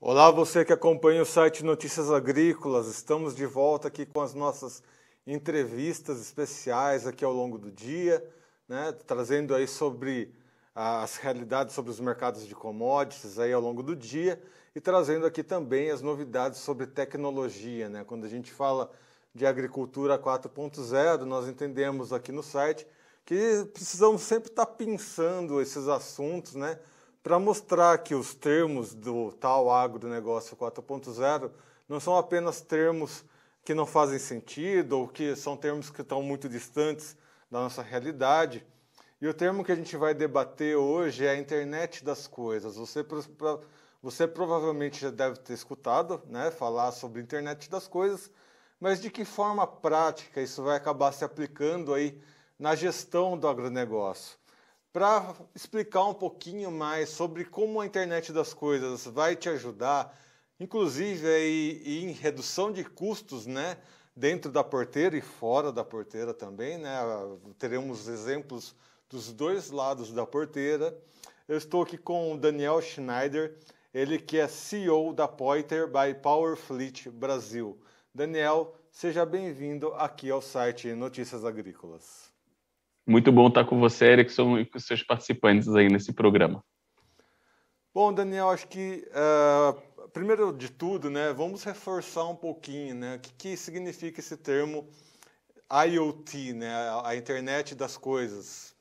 Olá, você que acompanha o site Notícias Agrícolas. Estamos de volta aqui com as nossas entrevistas especiais aqui ao longo do dia, né? trazendo aí sobre ah, as realidades sobre os mercados de commodities aí ao longo do dia e trazendo aqui também as novidades sobre tecnologia, né? Quando a gente fala de agricultura 4.0, nós entendemos aqui no site que precisamos sempre estar tá pensando esses assuntos, né? para mostrar que os termos do tal agronegócio 4.0 não são apenas termos que não fazem sentido ou que são termos que estão muito distantes da nossa realidade. E o termo que a gente vai debater hoje é a internet das coisas. Você, você provavelmente já deve ter escutado né, falar sobre internet das coisas, mas de que forma prática isso vai acabar se aplicando aí na gestão do agronegócio? para explicar um pouquinho mais sobre como a internet das coisas vai te ajudar, inclusive aí, em redução de custos, né? Dentro da porteira e fora da porteira também, né? Teremos exemplos dos dois lados da porteira. Eu estou aqui com o Daniel Schneider, ele que é CEO da Pointer by Powerfleet Brasil. Daniel, seja bem-vindo aqui ao site Notícias Agrícolas. Muito bom estar com você, Erickson, e com seus participantes aí nesse programa. Bom, Daniel, acho que uh, primeiro de tudo, né, vamos reforçar um pouquinho, né, o que, que significa esse termo IoT, né, a internet das coisas.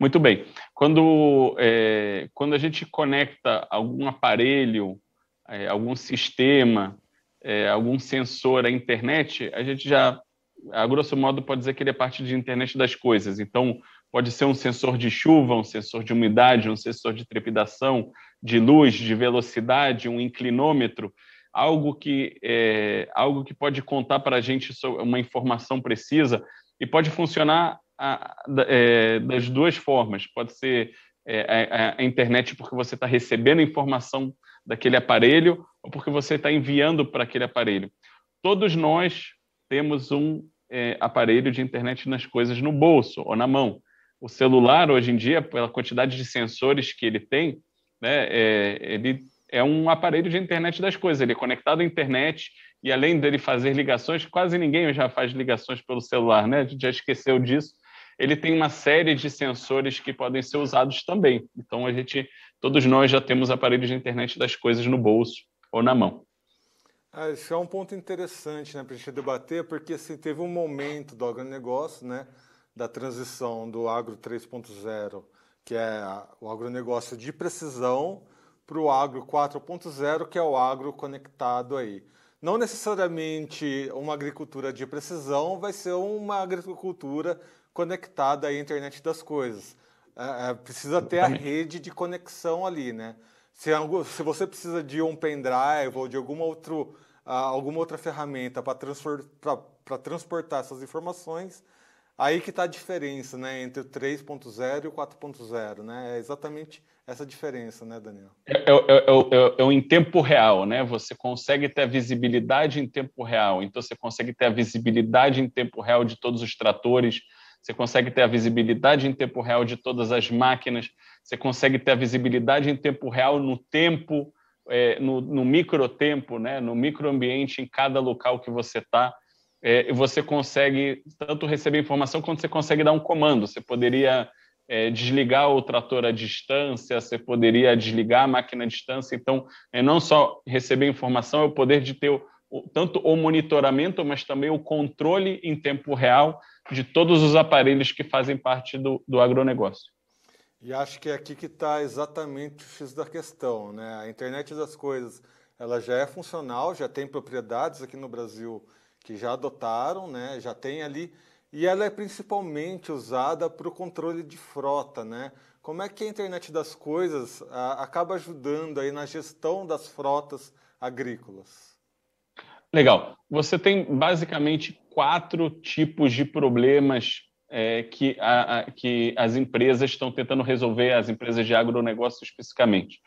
Muito bem. Quando, é, quando a gente conecta algum aparelho, é, algum sistema, é, algum sensor à internet, a gente já a grosso modo, pode dizer que ele é parte de internet das coisas. Então, pode ser um sensor de chuva, um sensor de umidade, um sensor de trepidação, de luz, de velocidade, um inclinômetro, algo que, é, algo que pode contar para a gente uma informação precisa e pode funcionar a, é, das duas formas. Pode ser é, a, a internet porque você está recebendo informação daquele aparelho ou porque você está enviando para aquele aparelho. Todos nós temos um é, aparelho de internet nas coisas no bolso ou na mão. O celular, hoje em dia, pela quantidade de sensores que ele tem, né, é, ele é um aparelho de internet das coisas, ele é conectado à internet e além dele fazer ligações, quase ninguém já faz ligações pelo celular, né? A gente já esqueceu disso. Ele tem uma série de sensores que podem ser usados também. Então a gente, todos nós já temos aparelhos de internet das coisas no bolso ou na mão. Ah, isso é um ponto interessante né, para a gente debater, porque assim, teve um momento do agronegócio, né, da transição do agro 3.0, que é o agronegócio de precisão, para o agro 4.0, que é o agro conectado aí. Não necessariamente uma agricultura de precisão vai ser uma agricultura conectada à internet das coisas. É, é precisa ter a rede de conexão ali, né? Se, se você precisa de um pendrive ou de algum outro alguma outra ferramenta para transportar, transportar essas informações, aí que está a diferença né, entre o 3.0 e o 4.0. Né? É exatamente essa diferença, né, Daniel? É, é, é, em tempo real, né? Você consegue ter a visibilidade em tempo real. Então, você consegue ter a visibilidade em tempo real de todos os tratores, você consegue ter a visibilidade em tempo real de todas as máquinas, você consegue ter a visibilidade em tempo real no tempo é, no, no micro tempo, né, no ambiente, em cada local que você está, é, você consegue tanto receber informação quanto você consegue dar um comando. Você poderia é, desligar o trator à distância, você poderia desligar a máquina à distância. Então, é não só receber informação, é o poder de ter o, o, tanto o monitoramento, mas também o controle em tempo real de todos os aparelhos que fazem parte do, do agronegócio. E acho que é aqui que está exatamente o X da questão, né? A internet das coisas, ela já é funcional, já tem propriedades aqui no Brasil que já adotaram, né? Já tem ali e ela é principalmente usada para o controle de frota, né? Como é que a internet das coisas a, acaba ajudando aí na gestão das frotas agrícolas? Legal. Você tem basicamente quatro tipos de problemas é, que, a, a, que as empresas estão tentando resolver, as empresas de agronegócio especificamente.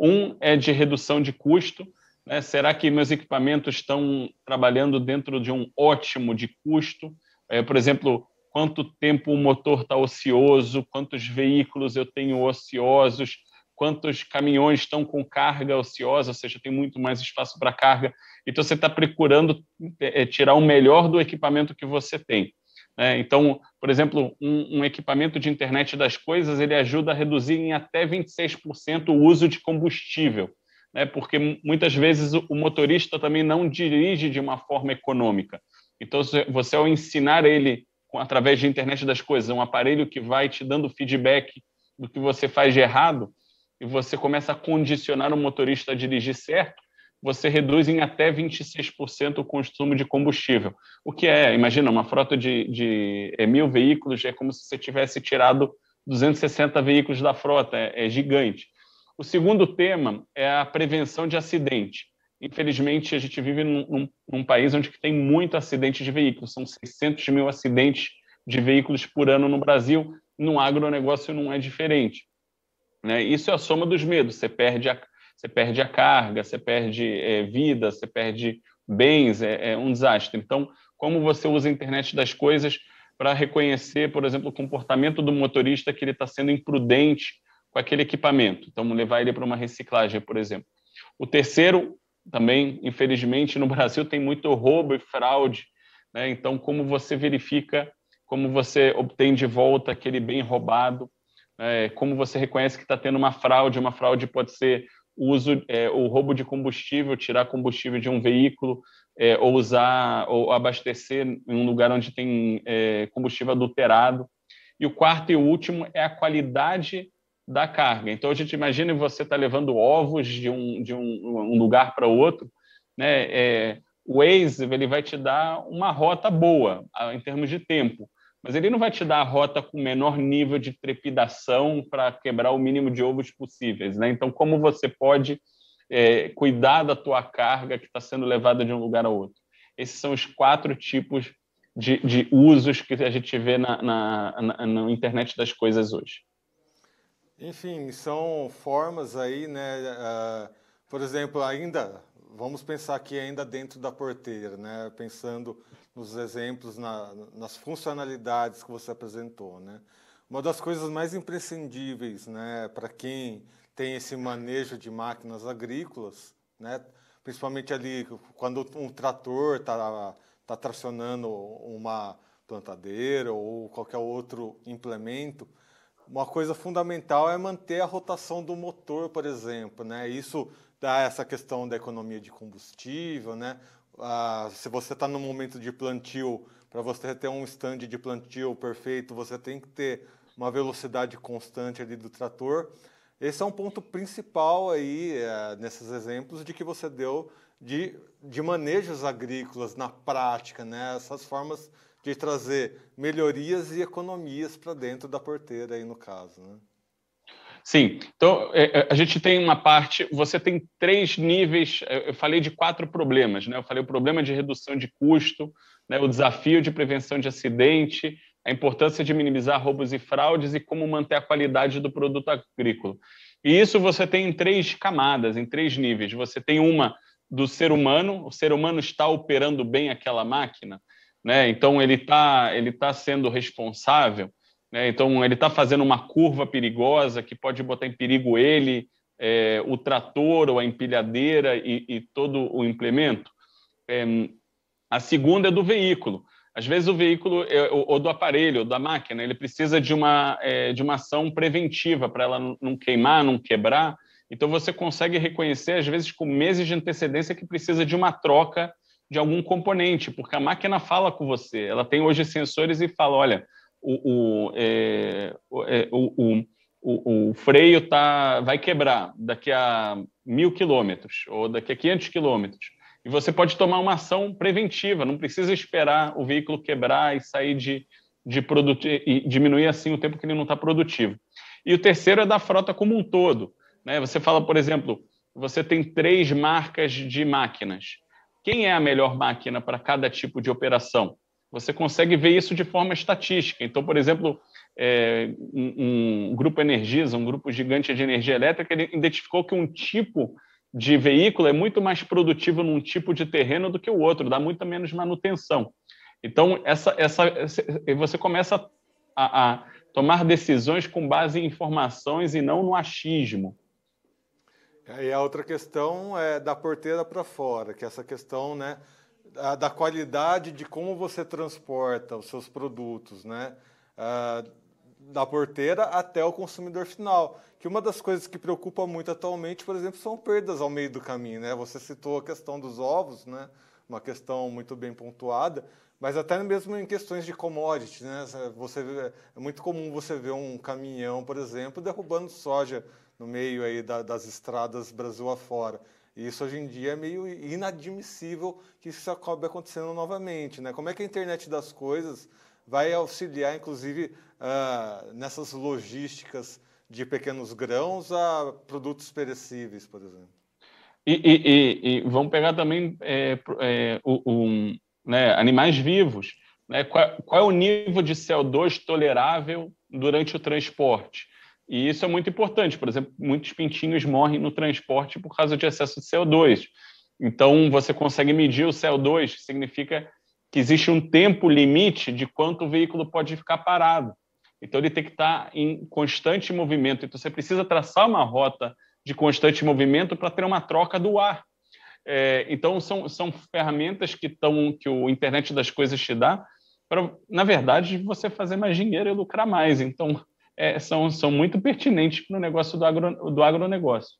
Um é de redução de custo. Né? Será que meus equipamentos estão trabalhando dentro de um ótimo de custo? É, por exemplo, quanto tempo o motor está ocioso, quantos veículos eu tenho ociosos, quantos caminhões estão com carga ociosa, ou seja, tem muito mais espaço para carga. Então, você está procurando é, tirar o melhor do equipamento que você tem. Né? então, por exemplo, um, um, equipamento de internet das coisas ele ajuda a reduzir em até 26% o uso de combustível, né, porque muitas vezes o motorista também não dirige de uma forma econômica. Então, você ao ensinar ele através de internet das coisas, um aparelho que vai te dando feedback do que você faz de errado, e você começa a condicionar o motorista a dirigir certo, você reduz em até 26% o consumo de combustível. O que é, imagina, uma frota de, de é, mil veículos é como se você tivesse tirado 260 veículos da frota, é, é gigante. O segundo tema é a prevenção de acidente. Infelizmente, a gente vive num, num, num país onde tem muito acidente de veículos, são 600 mil acidentes de veículos por ano no Brasil, no agronegócio não é diferente. Né? Isso é a soma dos medos, você perde a você perde a carga, você perde é, vida, você perde bens, é, é um desastre. Então, como você usa a internet das coisas para reconhecer, por exemplo, o comportamento do motorista que ele está sendo imprudente com aquele equipamento. Então, levar ele para uma reciclagem, por exemplo. O terceiro, também, infelizmente, no Brasil tem muito roubo e fraude. Né? Então, como você verifica, como você obtém de volta aquele bem roubado, né? como você reconhece que está tendo uma fraude. Uma fraude pode ser o, uso, é, o roubo de combustível, tirar combustível de um veículo, é, ou usar, ou abastecer em um lugar onde tem é, combustível adulterado. E o quarto e último é a qualidade da carga. Então, a gente imagina você está levando ovos de um, de um, um lugar para outro, né? É, o Waze ele vai te dar uma rota boa ah, em termos de tempo, mas ele não vai te dar a rota com o menor nível de trepidação para quebrar o mínimo de ovos possíveis. Né? Então, como você pode é, cuidar da tua carga que está sendo levada de um lugar a outro? Esses são os quatro tipos de, de usos que a gente vê na, na, na, na internet das coisas hoje. Enfim, são formas aí, né? Uh, por exemplo, ainda vamos pensar aqui ainda dentro da porteira, né? pensando nos exemplos, na, nas funcionalidades que você apresentou. Né? Uma das coisas mais imprescindíveis né, para quem tem esse manejo de máquinas agrícolas, né? principalmente ali quando um trator está tá tracionando uma plantadeira ou qualquer outro implemento, uma coisa fundamental é manter a rotação do motor, por exemplo, né? Isso tá? essa questão da economia de combustível, né? Ah, se você está no momento de plantio, para você ter um stand de plantio perfeito, você tem que ter uma velocidade constante ali do trator. Esse é um ponto principal aí é, nesses exemplos de que você deu de, de manejos agrícolas na prática, né? Essas formas de trazer melhorias e economias para dentro da porteira aí no caso, né? Sim, então é, é, a gente tem uma parte, você tem três níveis, eu falei de quatro problemas, né? Eu falei o problema de redução de custo, né? o desafio de prevenção de acidente, a importância de minimizar roubos e fraudes e como manter a qualidade do produto agrícola. E isso você tem em três camadas, em três níveis. Você tem uma do ser humano, o ser humano está operando bem aquela máquina, né? Então ele está ele tá sendo responsável. Né? Então, ele está fazendo uma curva perigosa que pode botar em perigo ele, é, o trator ou a empilhadeira e, e todo o implemento. É, a segunda é do veículo. Às vezes o veículo é, ou do aparelho, ou da máquina, ele precisa de uma, é, de uma ação preventiva para ela não queimar, não quebrar. Então você consegue reconhecer, às vezes, com meses de antecedência, que precisa de uma troca de algum componente, porque a máquina fala com você. Ela tem hoje sensores e fala: olha, o, é, o, é, o, o, o, o, freio tá, vai quebrar daqui a mil quilômetros ou daqui a 500 quilômetros. E você pode tomar uma ação preventiva, não precisa esperar o veículo quebrar e sair de, de produto e diminuir assim o tempo que ele não está produtivo. E o terceiro é da frota como um todo. Né? Você fala, por exemplo, você tem três marcas de máquinas. Quem é a melhor máquina para cada tipo de operação? você consegue ver isso de forma estatística. Então, por exemplo, é, um, um, grupo Energisa, um grupo gigante de energia elétrica, ele identificou que um tipo de veículo é muito mais produtivo num tipo de terreno do que o outro, dá muito menos manutenção. Então, essa, essa, você começa a, a tomar decisões com base em informações e não no achismo. E a outra questão é da porteira para fora, que essa questão, né? a, da qualidade de como você transporta os seus produtos, né? da porteira até o consumidor final. Que uma das coisas que preocupa muito atualmente, por exemplo, são perdas ao meio do caminho, né? Você citou a questão dos ovos, né? Uma questão muito bem pontuada, mas até mesmo em questões de commodities, né? Você é muito comum você ver um caminhão, por exemplo, derrubando soja no meio aí da, das estradas Brasil afora. E isso hoje em dia é meio inadmissível que isso acabe acontecendo novamente. Né? Como é que a internet das coisas vai auxiliar, inclusive, uh, nessas logísticas de pequenos grãos a produtos perecíveis, por exemplo? E, e, e, e vamos pegar também é, é, um, né, animais vivos. Né? Qual, qual é o nível de CO2 tolerável durante o transporte? E isso é muito importante. Por exemplo, muitos pintinhos morrem no transporte por causa de excesso de CO2. Então, você consegue medir o CO2, que significa que existe um tempo limite de quanto o veículo pode ficar parado. Então, ele tem que estar em constante movimento. Então, você precisa traçar uma rota de constante movimento para ter uma troca do ar. É, então, são, são ferramentas que, tão, que o Internet das Coisas te dá para, na verdade, você fazer mais dinheiro e lucrar mais. Então, é, são, são muito pertinentes para o negócio do, agro, do agronegócio.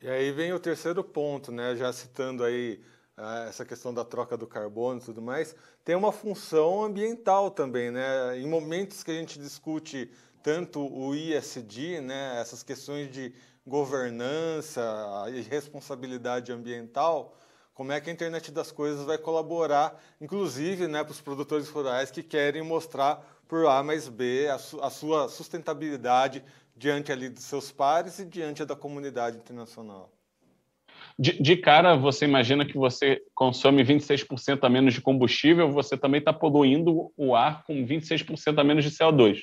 E aí vem o terceiro ponto, né? já citando aí ah, essa questão da troca do carbono e tudo mais, tem uma função ambiental também. Né? Em momentos que a gente discute tanto o ISD, né, essas questões de governança e responsabilidade ambiental, como é que a internet das coisas vai colaborar, inclusive né, para os produtores rurais que querem mostrar por A mais B, a, su, a sua sustentabilidade diante ali dos seus pares e diante da comunidade internacional? De, de, cara, você imagina que você consome 26% a menos de combustível, você também está poluindo o ar com 26% a menos de CO2.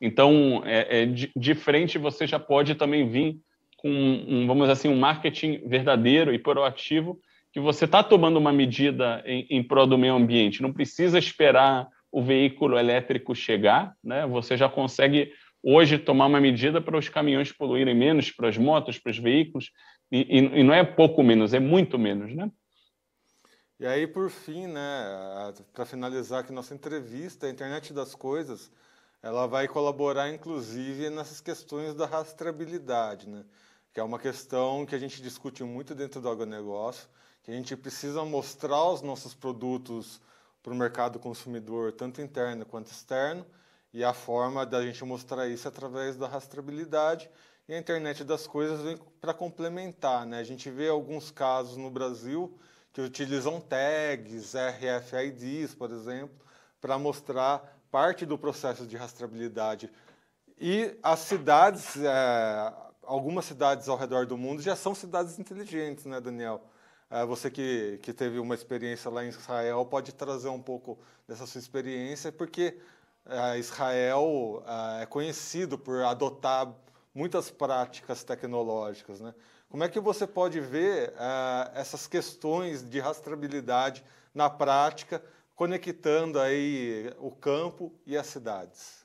Então, é, é, de, de, frente, você já pode também vir com, um, vamos assim, um marketing verdadeiro e proativo, que você está tomando uma medida em, em prol do meio ambiente. Não precisa esperar o veículo elétrico chegar, né? Você já consegue hoje tomar uma medida para os caminhões poluírem menos, para as motos, para os veículos, e, e, e não é pouco menos, é muito menos, né? E aí, por fim, né, para finalizar aqui nossa entrevista, a internet das coisas, ela vai colaborar, inclusive, nessas questões da rastreabilidade, né? que é uma questão que a gente discute muito dentro do agronegócio, que a gente precisa mostrar os nossos produtos para o mercado consumidor, tanto interno quanto externo, e a forma da gente mostrar isso é através da rastreabilidade e a internet das coisas para complementar. Né? A gente vê alguns casos no Brasil que utilizam tags, RFIDs, por exemplo, para mostrar parte do processo de rastreabilidade. E as cidades, é, algumas cidades ao redor do mundo já são cidades inteligentes, né, Daniel? Ah, você que, que teve uma experiência lá em Israel pode trazer um pouco dessa sua experiência, porque ah, Israel ah, é conhecido por adotar muitas práticas tecnológicas. Né? Como é que você pode ver essas questões de rastreabilidade na prática, conectando aí o campo e as cidades?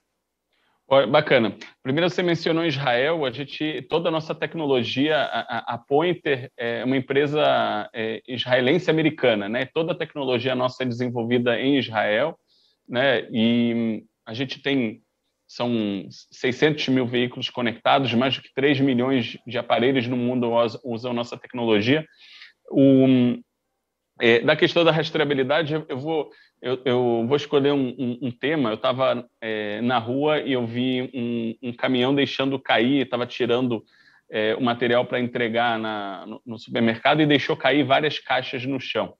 Bacana. Primeiro, você mencionou Israel. A gente, toda a nossa tecnologia, a, a Pointer é uma empresa é, israelense-americana, né? Toda a tecnologia nossa é desenvolvida em Israel, né? E a gente tem, são 600 mil veículos conectados, mais do que 3 milhões de aparelhos no mundo usam nossa tecnologia. O, é, da questão da rastreabilidade, eu vou eu, eu vou escolher um, um, um tema. Eu estava é, na rua e eu vi um, um caminhão deixando cair, estava tirando é, o material para entregar na, no, no, supermercado e deixou cair várias caixas no chão.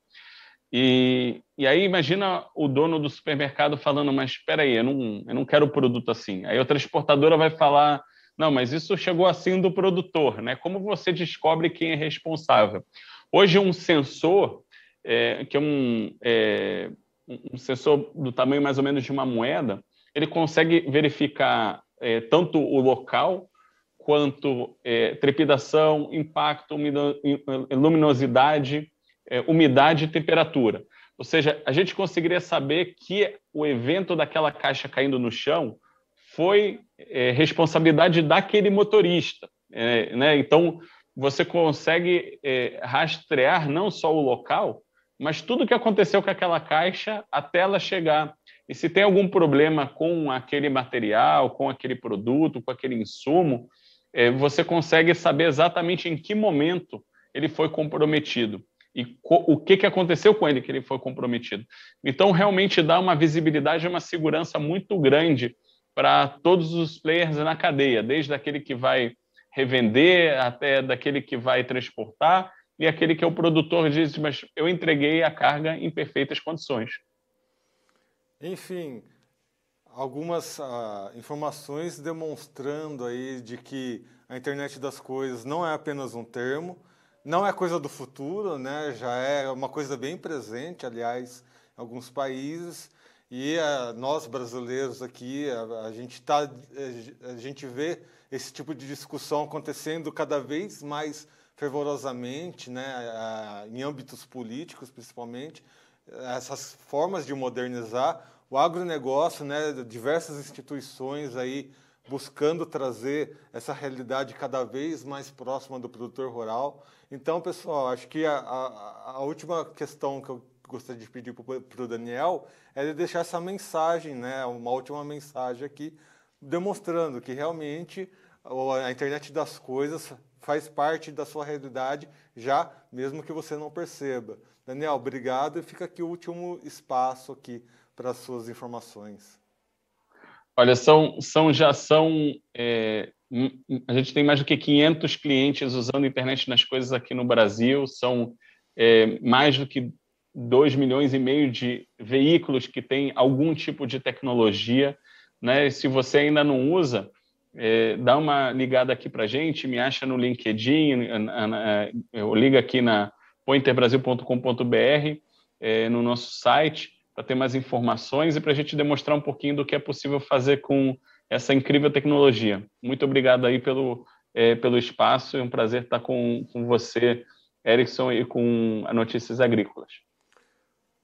E, e aí imagina o dono do supermercado falando, mas espera aí, eu não, eu não quero o produto assim. Aí a transportadora vai falar, não, mas isso chegou assim do produtor, né? Como você descobre quem é responsável? Hoje um sensor, é, que é um, é, um sensor do tamanho mais ou menos de uma moeda, ele consegue verificar é, tanto o local quanto é, trepidação, impacto, luminosidade, é, umidade e temperatura. Ou seja, a gente conseguiria saber que o evento daquela caixa caindo no chão foi é, responsabilidade daquele motorista. É, né? Então, você consegue é, rastrear não só o local, mas tudo o que aconteceu com aquela caixa até ela chegar. E se tem algum problema com aquele material, com aquele produto, com aquele insumo, é, você consegue saber exatamente em que momento ele foi comprometido e o que, que aconteceu com ele que ele foi comprometido. Então, realmente dá uma visibilidade e uma segurança muito grande para todos os players na cadeia, desde aquele que vai revender até daquele que vai transportar e aquele que é o produtor diz, mas eu entreguei a carga em perfeitas condições. Enfim, algumas ah, informações demonstrando aí de que a internet das coisas não é apenas um termo, não é coisa do futuro, né? já é uma coisa bem presente, aliás, em alguns países. E ah, nós brasileiros aqui, a, a gente tá, eh, a gente vê esse tipo de discussão acontecendo cada vez mais fervorosamente, né, em âmbitos políticos principalmente, essas formas de modernizar o agronegócio, né, diversas instituições aí buscando trazer essa realidade cada vez mais próxima do produtor rural. Então, pessoal, acho que a, a, a última questão que eu gostaria de pedir para o Daniel é de deixar essa mensagem, né, uma última mensagem aqui, demonstrando que realmente a internet das coisas faz parte da sua realidade já, mesmo que você não perceba. Daniel, obrigado e fica aqui o último espaço aqui para as suas informações. Olha, são, são já são é, a gente tem mais do que 500 clientes usando a internet nas coisas aqui no Brasil, são é, mais do que 2 milhões e meio de veículos que têm algum tipo de tecnologia, né? se você ainda não usa, é, dá uma ligada aqui para gente, me acha no LinkedIn, é, liga aqui na pointerbrasil.com.br, é, no nosso site, para ter mais informações e para a gente demonstrar um pouquinho do que é possível fazer com essa incrível tecnologia. Muito obrigado aí pelo, é, pelo espaço, é um prazer estar com, com você, Erickson, e com a Notícias Agrícolas.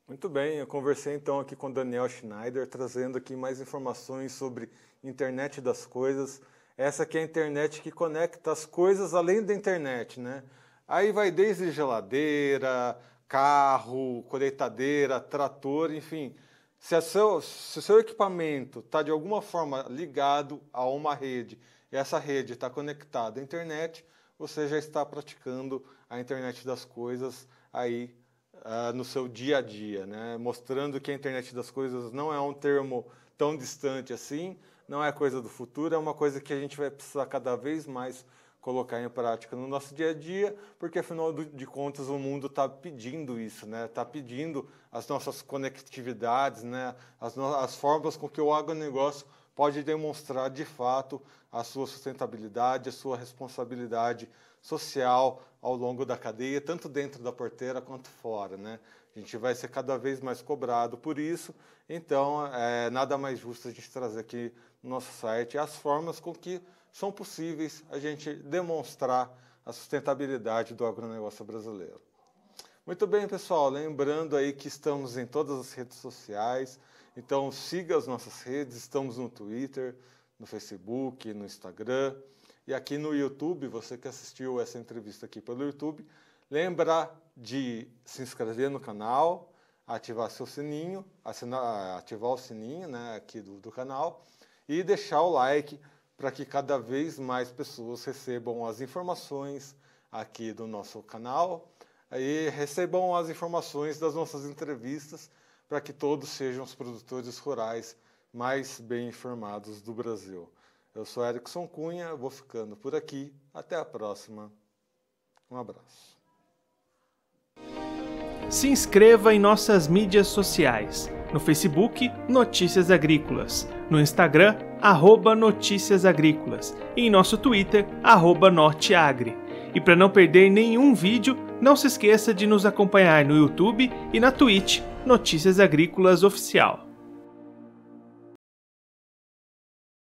Muito bem, eu conversei então aqui com Daniel Schneider, trazendo aqui mais informações sobre internet das coisas. Essa aqui é a internet que conecta as coisas além da internet, né? Aí vai desde geladeira, carro, colheitadeira, trator, enfim. Se, seu, se o seu equipamento está de alguma forma ligado a uma rede e essa rede está conectada à internet, você já está praticando a internet das coisas aí uh, no seu dia a dia, né? mostrando que a internet das coisas não é um termo tão distante assim, não é coisa do futuro, é uma coisa que a gente vai precisar cada vez mais colocar em prática no nosso dia a dia, porque afinal de contas o mundo está pedindo isso, né? Está pedindo as nossas conectividades, né? As, no as formas com que o agronegócio pode demonstrar de fato a sua sustentabilidade, a sua responsabilidade social, ao longo da cadeia, tanto dentro da porteira quanto fora. Né? A gente vai ser cada vez mais cobrado por isso, então é nada mais justo a gente trazer aqui no nosso site as formas com que são possíveis a gente demonstrar a sustentabilidade do agronegócio brasileiro. Muito bem, pessoal, lembrando aí que estamos em todas as redes sociais, então siga as nossas redes, estamos no Twitter, no Facebook, no Instagram. E aqui no YouTube, você que assistiu essa entrevista aqui pelo YouTube, lembra de se inscrever no canal, ativar seu sininho, assinar, ativar o sininho né, aqui do, do canal e deixar o like para que cada vez mais pessoas recebam as informações aqui do nosso canal e recebam as informações das nossas entrevistas para que todos sejam os produtores rurais mais bem informados do Brasil. Eu sou Erickson Cunha, vou ficando por aqui. Até a próxima. Um abraço. Se inscreva em nossas mídias sociais. No Facebook, Notícias Agrícolas. No Instagram, arroba Notícias Agrícolas. E em nosso Twitter, arroba Norteagri. E para não perder nenhum vídeo, não se esqueça de nos acompanhar no YouTube e na Twitch, Notícias Agrícolas Oficial.